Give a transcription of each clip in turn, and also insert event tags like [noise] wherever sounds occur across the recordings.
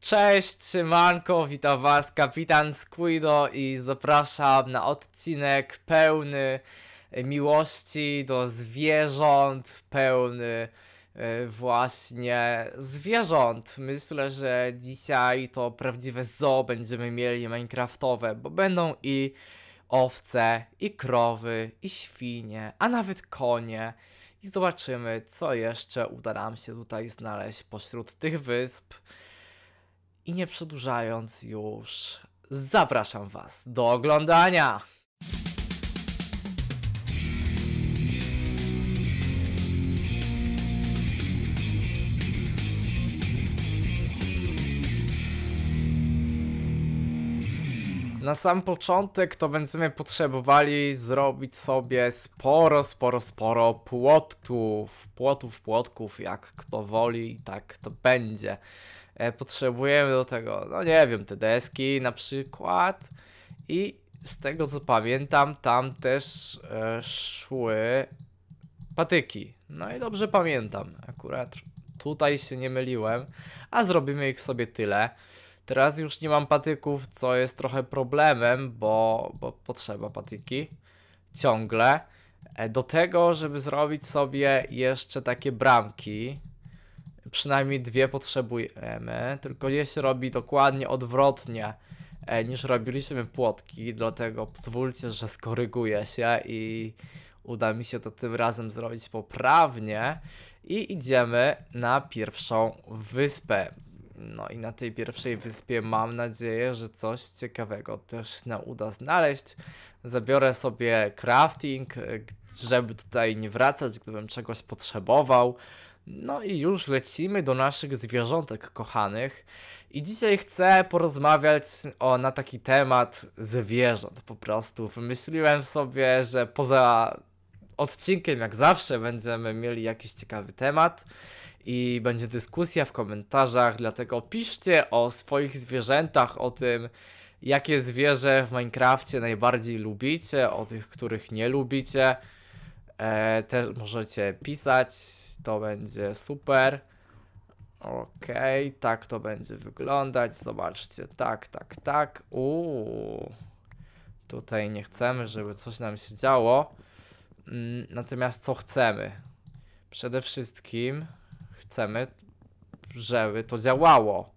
Cześć, Szymanko, witam was kapitan Squido i zapraszam na odcinek pełny e, miłości do zwierząt, pełny e, właśnie zwierząt. Myślę, że dzisiaj to prawdziwe zoo będziemy mieli minecraftowe, bo będą i owce, i krowy, i świnie, a nawet konie. I zobaczymy, co jeszcze uda nam się tutaj znaleźć pośród tych wysp. I nie przedłużając już, zapraszam Was do oglądania! Na sam początek to będziemy potrzebowali zrobić sobie sporo, sporo, sporo płotków, płotów, płotków, jak kto woli, tak to będzie. E, potrzebujemy do tego, no nie wiem, te deski na przykład. I z tego co pamiętam, tam też e, szły patyki. No i dobrze pamiętam, akurat tutaj się nie myliłem, a zrobimy ich sobie tyle. Teraz już nie mam patyków, co jest trochę problemem, bo, bo potrzeba patyki ciągle. E, do tego, żeby zrobić sobie jeszcze takie bramki, przynajmniej dwie potrzebujemy, tylko je się robi dokładnie odwrotnie e, niż robiliśmy płotki, dlatego pozwólcie, że skoryguję się i uda mi się to tym razem zrobić poprawnie i idziemy na pierwszą wyspę. No i na tej pierwszej wyspie mam nadzieję, że coś ciekawego też nam uda znaleźć. Zabiorę sobie crafting, e, żeby tutaj nie wracać, gdybym czegoś potrzebował. No i już lecimy do naszych zwierzątek kochanych. I dzisiaj chcę porozmawiać o, na taki temat zwierząt po prostu. Wymyśliłem sobie, że poza odcinkiem, jak zawsze, będziemy mieli jakiś ciekawy temat i będzie dyskusja w komentarzach, dlatego piszcie o swoich zwierzętach, o tym, jakie zwierzę w Minecrafcie najbardziej lubicie, o tych, których nie lubicie. E, też możecie pisać, to będzie super. Ok, tak to będzie wyglądać. Zobaczcie, tak, tak, tak. Uuu. Tutaj nie chcemy, żeby coś nam się działo. Mm, natomiast co chcemy? Przede wszystkim chcemy, żeby to działało.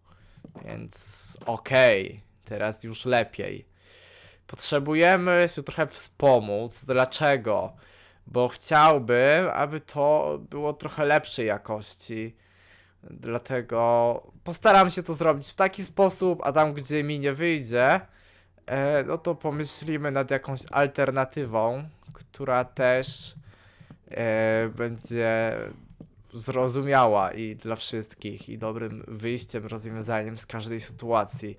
Więc okej, okay. teraz już lepiej. Potrzebujemy się trochę wspomóc. Dlaczego? bo chciałbym, aby to było trochę lepszej jakości. Dlatego postaram się to zrobić w taki sposób, a tam gdzie mi nie wyjdzie, e, no to pomyślimy nad jakąś alternatywą, która też e, będzie zrozumiała i dla wszystkich, i dobrym wyjściem, rozwiązaniem z każdej sytuacji.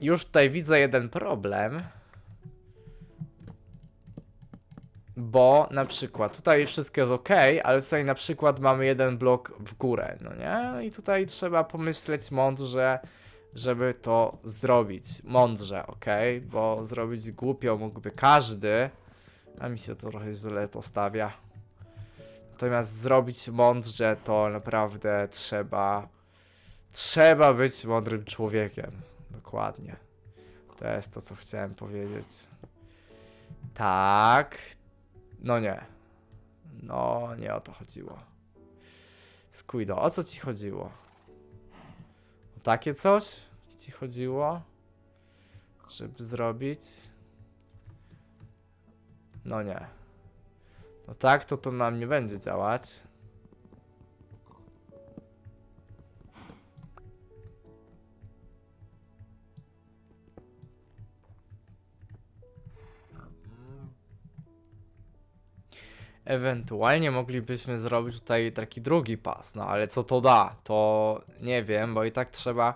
Już tutaj widzę jeden problem. Bo na przykład tutaj wszystko jest ok, ale tutaj na przykład mamy jeden blok w górę, no nie? I tutaj trzeba pomyśleć mądrze, żeby to zrobić. Mądrze, ok? Bo zrobić głupio mógłby każdy. A mi się to trochę źle to stawia. Natomiast zrobić mądrze to naprawdę trzeba. Trzeba być mądrym człowiekiem. Dokładnie. To jest to, co chciałem powiedzieć. Tak, no nie. No, nie o to chodziło. Squido, o co ci chodziło? O takie coś ci chodziło? Żeby zrobić? No nie. No tak, to to nam nie będzie działać. Ewentualnie moglibyśmy zrobić tutaj taki drugi pas, no ale co to da, to nie wiem, bo i tak trzeba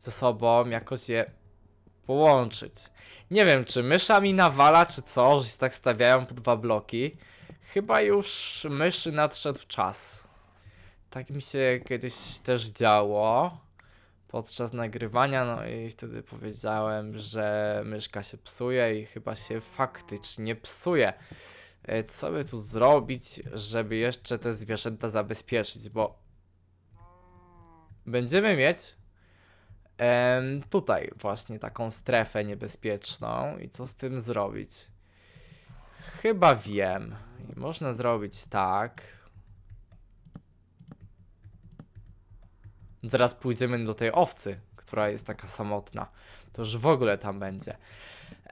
ze sobą jakoś je połączyć. Nie wiem, czy mysza mi nawala, czy co, że się tak stawiają po dwa bloki. Chyba już myszy nadszedł czas. Tak mi się kiedyś też działo podczas nagrywania, no i wtedy powiedziałem, że myszka się psuje i chyba się faktycznie psuje. E, co by tu zrobić, żeby jeszcze te zwierzęta zabezpieczyć, bo będziemy mieć em, tutaj właśnie taką strefę niebezpieczną i co z tym zrobić? Chyba wiem. I można zrobić tak. Zaraz pójdziemy do tej owcy, która jest taka samotna. To już w ogóle tam będzie.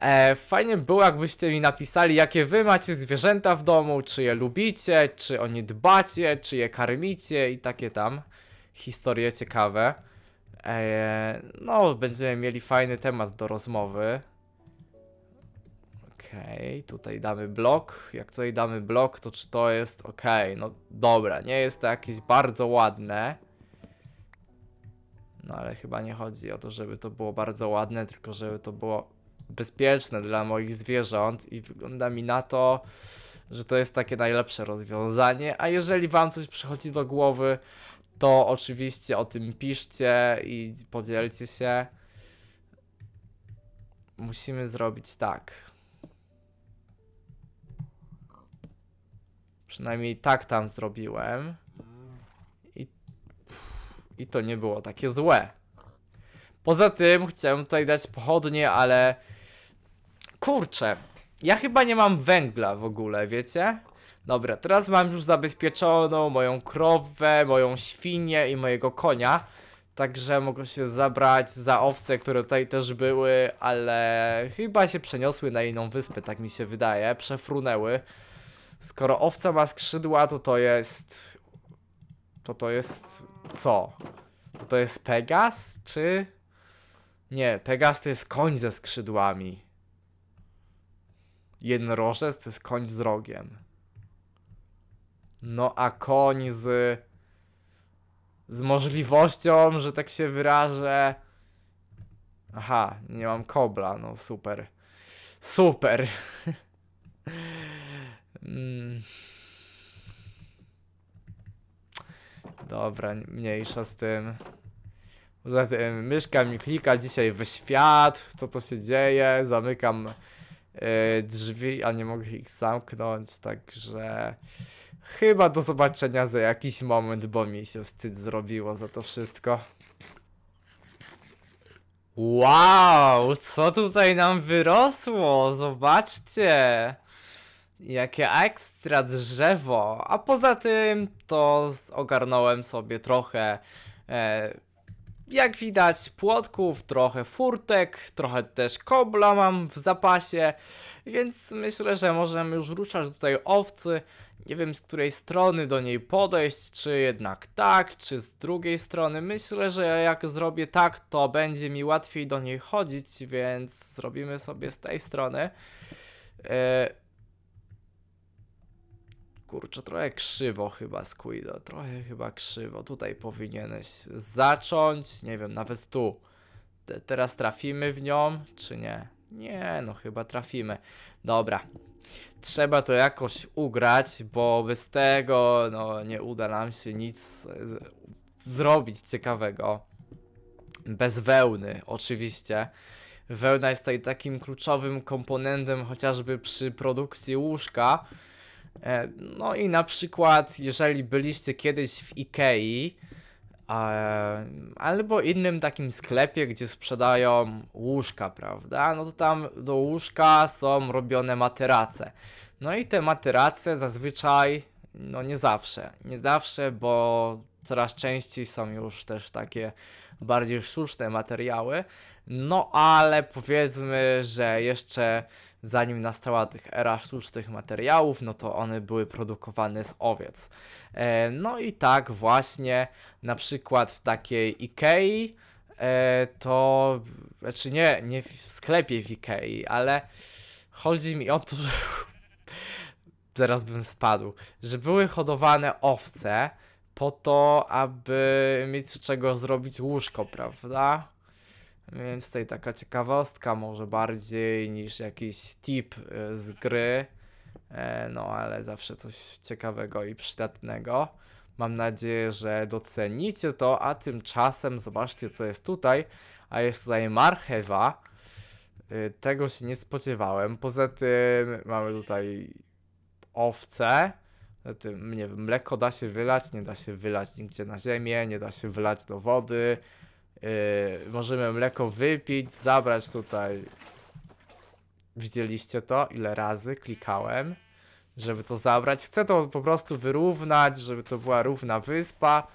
E, fajnie było, jakbyście mi napisali, jakie wy macie zwierzęta w domu, czy je lubicie, czy o nie dbacie, czy je karmicie i takie tam historie ciekawe. E, no, będziemy mieli fajny temat do rozmowy. Okej, okay, tutaj damy blok. Jak tutaj damy blok, to czy to jest Okay, No dobra, nie jest to jakieś bardzo ładne. No ale chyba nie chodzi o to, żeby to było bardzo ładne, tylko żeby to było bezpieczne dla moich zwierząt i wygląda mi na to, że to jest takie najlepsze rozwiązanie. A jeżeli Wam coś przychodzi do głowy, to oczywiście o tym piszcie i podzielcie się. Musimy zrobić tak. Przynajmniej tak tam zrobiłem. I, I to nie było takie złe. Poza tym chciałem tutaj dać pochodnie, ale Kurczę, ja chyba nie mam węgla w ogóle, wiecie? Dobra, teraz mam już zabezpieczoną moją krowę, moją świnię i mojego konia. Także mogę się zabrać za owce, które tutaj też były, ale chyba się przeniosły na inną wyspę, tak mi się wydaje. Przefrunęły. Skoro owca ma skrzydła, to to jest... To to jest... co? To to jest Pegas, czy... Nie, Pegas to jest koń ze skrzydłami. Jednorożec to jest koń z rogiem. No a koń z... Z możliwością, że tak się wyrażę... Aha, nie mam kobla, no super. Super. Mm. Dobra, mniejsza z tym. Zatem myszka mi klika dzisiaj we świat, co to się dzieje, zamykam E, drzwi, a nie mogę ich zamknąć, także chyba do zobaczenia za jakiś moment, bo mi się wstyd zrobiło za to wszystko. Wow, co tutaj nam wyrosło, zobaczcie! Jakie ekstra drzewo, a poza tym to ogarnąłem sobie trochę e, jak widać płotków, trochę furtek, trochę też kobla mam w zapasie, więc myślę, że możemy już ruszać do tej owcy. Nie wiem z której strony do niej podejść, czy jednak tak, czy z drugiej strony. Myślę, że jak zrobię tak, to będzie mi łatwiej do niej chodzić, więc zrobimy sobie z tej strony. Yy Kurczę, trochę krzywo chyba Squido, trochę chyba krzywo. Tutaj powinieneś zacząć, nie wiem, nawet tu. Te, teraz trafimy w nią, czy nie? Nie, no chyba trafimy. Dobra, trzeba to jakoś ugrać, bo bez tego no, nie uda nam się nic e, zrobić ciekawego. Bez wełny, oczywiście. Wełna jest tutaj takim kluczowym komponentem chociażby przy produkcji łóżka, E, no i na przykład, jeżeli byliście kiedyś w Ikei, albo innym takim sklepie, gdzie sprzedają łóżka, prawda? No to tam do łóżka są robione materace. No i te materace zazwyczaj, no nie zawsze, nie zawsze, bo coraz częściej są już też takie bardziej sztuczne materiały. No ale powiedzmy, że jeszcze zanim nastała tych era sztucznych materiałów, no to one były produkowane z owiec. E, no i tak właśnie na przykład w takiej Ikei e, to, znaczy nie, nie w sklepie w Ikei, ale chodzi mi o to, że teraz [laughs] bym spadł, że były hodowane owce po to, aby mieć z czego zrobić łóżko, prawda? Więc tutaj taka ciekawostka może bardziej niż jakiś tip y, z gry. E, no ale zawsze coś ciekawego i przydatnego. Mam nadzieję, że docenicie to, a tymczasem zobaczcie co jest tutaj. A jest tutaj marchewa. Y, tego się nie spodziewałem. Poza tym mamy tutaj owce. Tym, nie wiem, mleko da się wylać, nie da się wylać nigdzie na ziemię, nie da się wylać do wody. Yy, możemy mleko wypić, zabrać tutaj. Widzieliście to? Ile razy klikałem, żeby to zabrać. Chcę to po prostu wyrównać, żeby to była równa wyspa.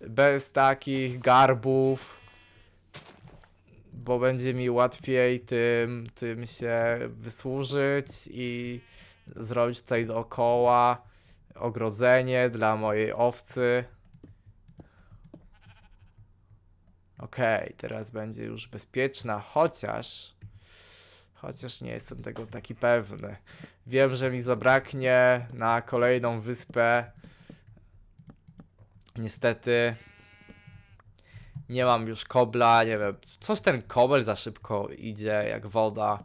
Bez takich garbów. Bo będzie mi łatwiej tym, tym się wysłużyć i zrobić tutaj dookoła ogrodzenie dla mojej owcy. Okej, okay, teraz będzie już bezpieczna, chociaż... Chociaż nie jestem tego taki pewny. Wiem, że mi zabraknie na kolejną wyspę. Niestety... Nie mam już kobla, nie wiem. Coś ten kobel za szybko idzie, jak woda.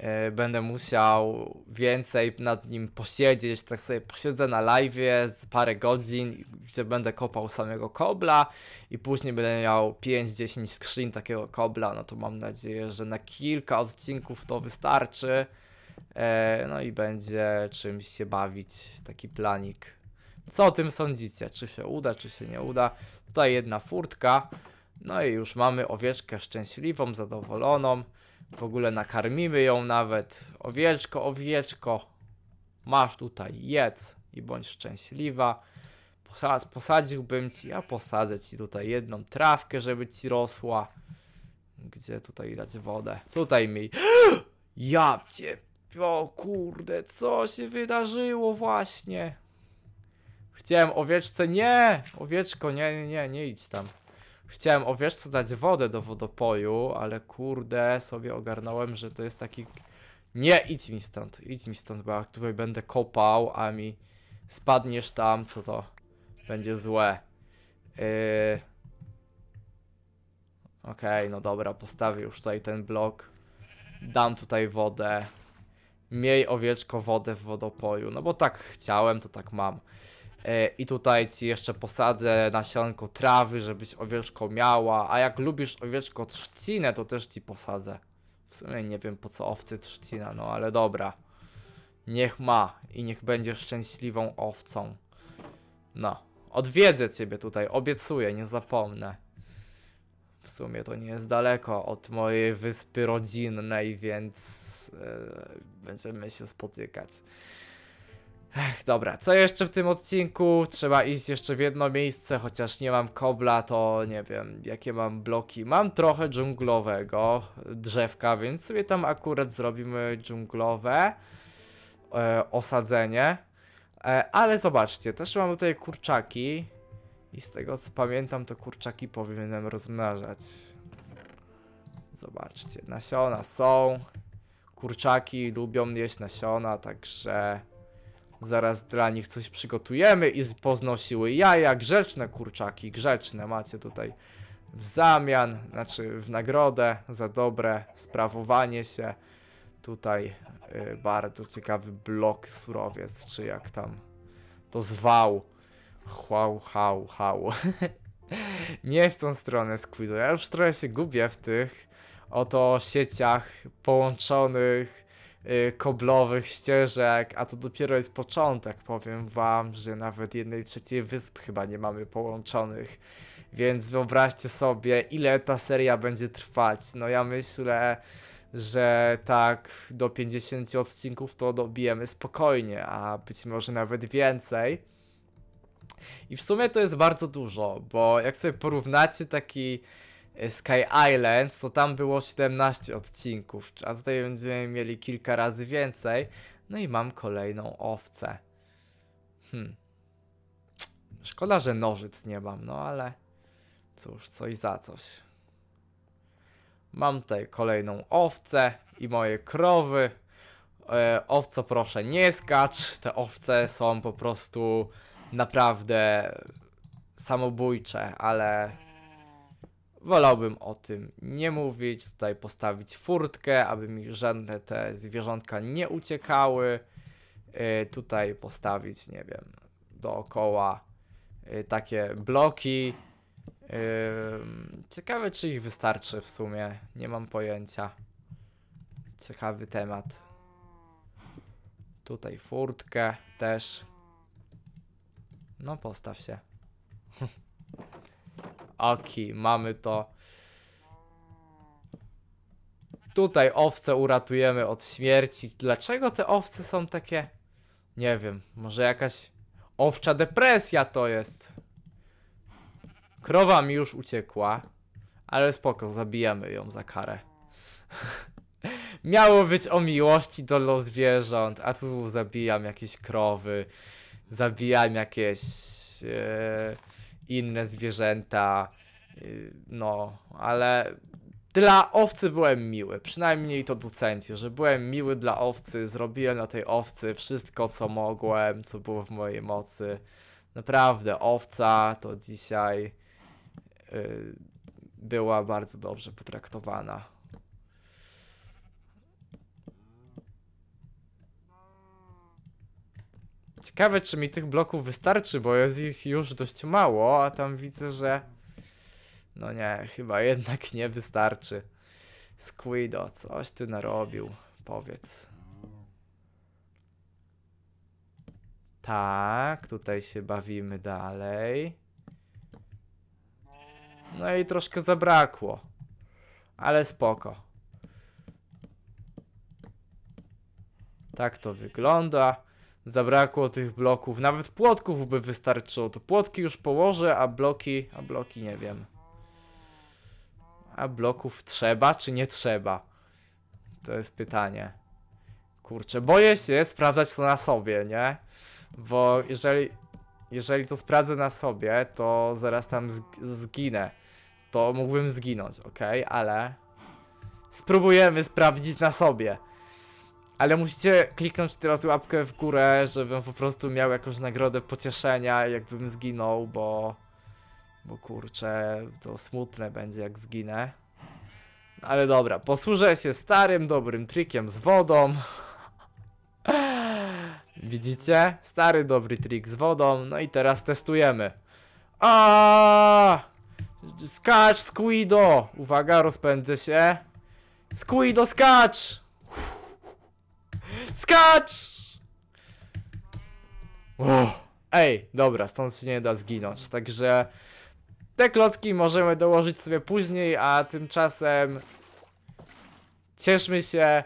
E, będę musiał więcej nad nim posiedzieć, tak sobie posiedzę na live z parę godzin, gdzie będę kopał samego kobla i później będę miał 5-10 skrzyn takiego kobla, no to mam nadzieję, że na kilka odcinków to wystarczy, e, no i będzie czymś się bawić, taki planik. Co o tym sądzicie? Czy się uda, czy się nie uda? Tutaj jedna furtka, no i już mamy owieczkę szczęśliwą, zadowoloną. W ogóle nakarmimy ją nawet. Owieczko, owieczko, masz tutaj, jedz i bądź szczęśliwa. posadziłbym ci, a posadzę ci tutaj jedną trawkę, żeby ci rosła. Gdzie tutaj dać wodę? Tutaj mi. [gasps] Ja cię. O kurde, co się wydarzyło właśnie? Chciałem owieczce, nie! Owieczko, nie, nie, nie, nie idź tam. Chciałem, o wiesz co, dać wodę do wodopoju, ale kurde, sobie ogarnąłem, że to jest taki... Nie, idź mi stąd, idź mi stąd, bo jak tutaj będę kopał, a mi spadniesz tam, to to będzie złe. Yy... Okej, okay, no dobra, postawię już tutaj ten blok. Dam tutaj wodę. Miej owieczko wodę w wodopoju, no bo tak chciałem, to tak mam. E, I tutaj ci jeszcze posadzę nasionko trawy, żebyś owieczko miała. A jak lubisz owieczko trzcinę, to też ci posadzę. W sumie nie wiem po co owcy trzcina, no ale dobra. Niech ma i niech będzie szczęśliwą owcą. No, odwiedzę ciebie tutaj, obiecuję, nie zapomnę. W sumie to nie jest daleko od mojej wyspy rodzinnej, więc yy, będziemy się spotykać. Ech, dobra, co jeszcze w tym odcinku? Trzeba iść jeszcze w jedno miejsce, chociaż nie mam kobla, to nie wiem, jakie mam bloki. Mam trochę dżunglowego drzewka, więc sobie tam akurat zrobimy dżunglowe e, osadzenie. E, ale zobaczcie, też mam tutaj kurczaki i z tego co pamiętam, to kurczaki powinienem rozmnażać. Zobaczcie, nasiona są, kurczaki lubią jeść nasiona, także... Zaraz dla nich coś przygotujemy i poznosiły jaja, grzeczne kurczaki, grzeczne macie tutaj w zamian, znaczy w nagrodę za dobre sprawowanie się. Tutaj y, bardzo ciekawy blok surowiec, czy jak tam to zwał. Hał, hał, hał. Nie w tą stronę Squidward. ja już trochę się gubię w tych oto sieciach połączonych Y, koblowych ścieżek, a to dopiero jest początek, powiem wam, że nawet jednej trzeciej wysp chyba nie mamy połączonych. Więc wyobraźcie sobie, ile ta seria będzie trwać. No ja myślę, że tak do 50 odcinków to dobijemy spokojnie, a być może nawet więcej. I w sumie to jest bardzo dużo, bo jak sobie porównacie taki E, Sky Islands, to tam było 17 odcinków, a tutaj będziemy mieli kilka razy więcej. No i mam kolejną owcę. Hmm. Szkoda, że nożyc nie mam, no ale cóż, coś za coś. Mam tutaj kolejną owcę i moje krowy. E, owco proszę nie skacz, te owce są po prostu naprawdę samobójcze, ale Wolałbym o tym nie mówić, tutaj postawić furtkę, aby mi żadne te zwierzątka nie uciekały. Y, tutaj postawić, nie wiem, dookoła y, takie bloki. ciekawe, czy ich wystarczy w sumie, nie mam pojęcia. Ciekawy temat. Tutaj furtkę też. No postaw się. [laughs] Okej, mamy to. Tutaj owce uratujemy od śmierci. Dlaczego te owce są takie... Nie wiem, może jakaś owcza depresja to jest. Krowa mi już uciekła. Ale spoko, zabijamy ją za karę. [laughs] Miało być o miłości do los zwierząt, a tu zabijam jakieś krowy. Zabijam jakieś... Yy inne zwierzęta. Y, no, ale dla owcy byłem miły, przynajmniej to docencie, że byłem miły dla owcy, zrobiłem na tej owcy wszystko, co mogłem, co było w mojej mocy. Naprawdę, owca to dzisiaj yy, była bardzo dobrze potraktowana. Ciekawe, czy mi tych bloków wystarczy, bo jest ich już dość mało, a tam widzę, że... No nie, chyba jednak nie wystarczy. Squido, coś ty narobił, powiedz. Tak, tutaj się bawimy dalej. No i troszkę zabrakło. Ale spoko. Tak to wygląda. Zabrakło tych bloków, nawet płotków by wystarczyło. To płotki już położę, a bloki, a bloki nie wiem. A bloków trzeba czy nie trzeba? To jest pytanie. Kurczę, boję się sprawdzać to na sobie, nie? Bo jeżeli, jeżeli to sprawdzę na sobie, to zaraz tam zginę. To mógłbym zginąć, ok? Ale spróbujemy sprawdzić na sobie ale musicie kliknąć teraz łapkę w górę, żebym po prostu miał jakąś nagrodę pocieszenia, jakbym zginął, bo... Bo kurczę, to smutne będzie jak zginę. Ale dobra, posłużę się starym, dobrym trikiem z wodą. [laughs] Widzicie? Stary, dobry trik z wodą. No i teraz testujemy. A! Skacz, Squido! Uwaga, rozpędzę się. Squido, skacz! Skacz! Uff. Ej, dobra, stąd się nie da zginąć, także... Te klocki możemy dołożyć sobie później, a tymczasem... Cieszmy się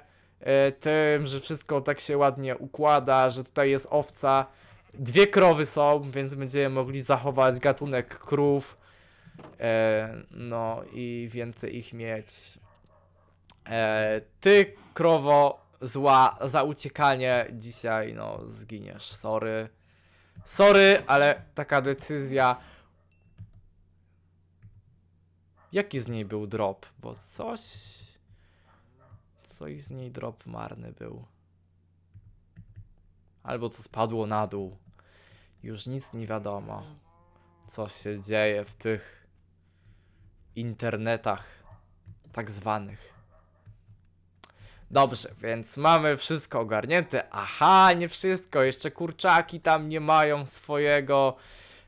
y, tym, że wszystko tak się ładnie układa, że tutaj jest owca. Dwie krowy są, więc będziemy mogli zachować gatunek krów. E, no i więcej ich mieć. E, ty, krowo, zła za uciekanie dzisiaj, no zginiesz, sorry. Sorry, ale taka decyzja. Jaki z niej był drop? Bo coś... Coś z niej drop marny był. Albo to spadło na dół. Już nic nie wiadomo. Co się dzieje w tych internetach tak zwanych. Dobrze, więc mamy wszystko ogarnięte. Aha, nie wszystko, jeszcze kurczaki tam nie mają swojego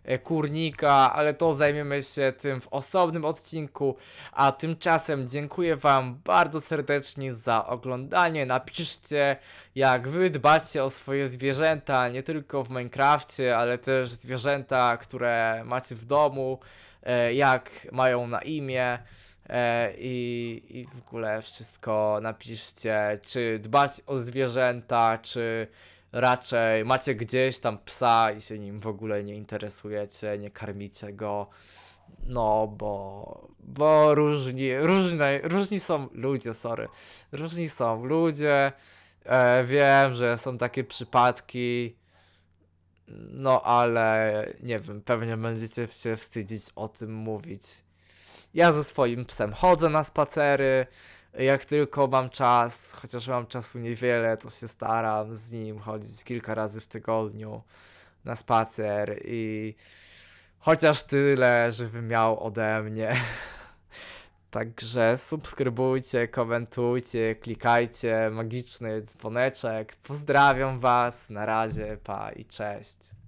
e, kurnika, ale to zajmiemy się tym w osobnym odcinku. A tymczasem dziękuję Wam bardzo serdecznie za oglądanie. Napiszcie, jak Wy dbacie o swoje zwierzęta, nie tylko w Minecrafcie, ale też zwierzęta, które macie w domu, e, jak mają na imię. E, i, i w ogóle wszystko napiszcie, czy dbać o zwierzęta, czy raczej macie gdzieś tam psa i się nim w ogóle nie interesujecie, nie karmicie go. No, bo, bo różni, różne, różni są ludzie, sorry. Różni są ludzie. E, wiem, że są takie przypadki. No, ale nie wiem, pewnie będziecie się wstydzić o tym mówić. Ja ze swoim psem chodzę na spacery, jak tylko mam czas, chociaż mam czasu niewiele, to się staram z nim chodzić kilka razy w tygodniu na spacer i chociaż tyle, żeby miał ode mnie. [laughs] Także subskrybujcie, komentujcie, klikajcie, magiczny dzwoneczek. Pozdrawiam Was, na razie, pa i cześć.